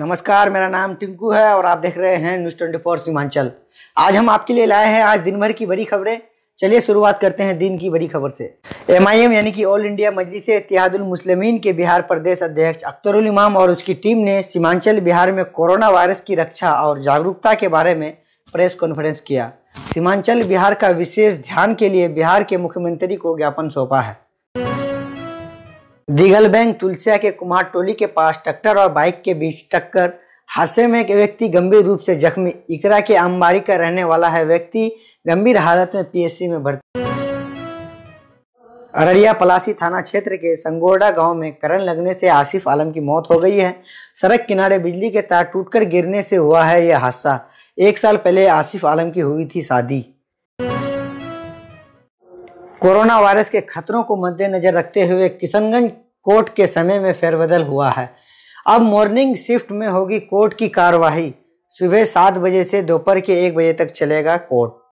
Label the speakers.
Speaker 1: नमस्कार मेरा नाम टिंकू है और आप देख रहे हैं न्यूज़ ट्वेंटी फोर सीमांचल आज हम आपके लिए लाए हैं आज दिन भर की बड़ी खबरें चलिए शुरुआत करते हैं दिन की बड़ी खबर से एम आई एम यानी कि ऑल इंडिया मजलिस इतिहादुल मुस्लिमीन के बिहार प्रदेश अध्यक्ष अख्तरुल इमाम और उसकी टीम ने सीमांचल बिहार में कोरोना वायरस की रक्षा और जागरूकता के बारे में प्रेस कॉन्फ्रेंस किया सीमांचल बिहार का विशेष ध्यान के लिए बिहार के मुख्यमंत्री को ज्ञापन सौंपा है दिघल बैंक तुलसिया के कुमार टोली के पास ट्रैक्टर और बाइक के बीच टक्कर हादसे में एक व्यक्ति गंभीर रूप से जख्मी इकरा के अंबारी का रहने वाला है व्यक्ति गंभीर हालत में पीएससी में भर्ती अररिया पलासी थाना क्षेत्र के संगोड़ा गांव में करंट लगने से आसिफ आलम की मौत हो गई है सड़क किनारे बिजली के तार टूटकर गिरने से हुआ है यह हादसा एक साल पहले आसिफ आलम की हुई थी शादी कोरोना वायरस के खतरों को मद्देनजर रखते हुए किशनगंज कोर्ट के समय में फेरबदल हुआ है अब मॉर्निंग शिफ्ट में होगी कोर्ट की कार्यवाही सुबह सात बजे से दोपहर के एक बजे तक चलेगा कोर्ट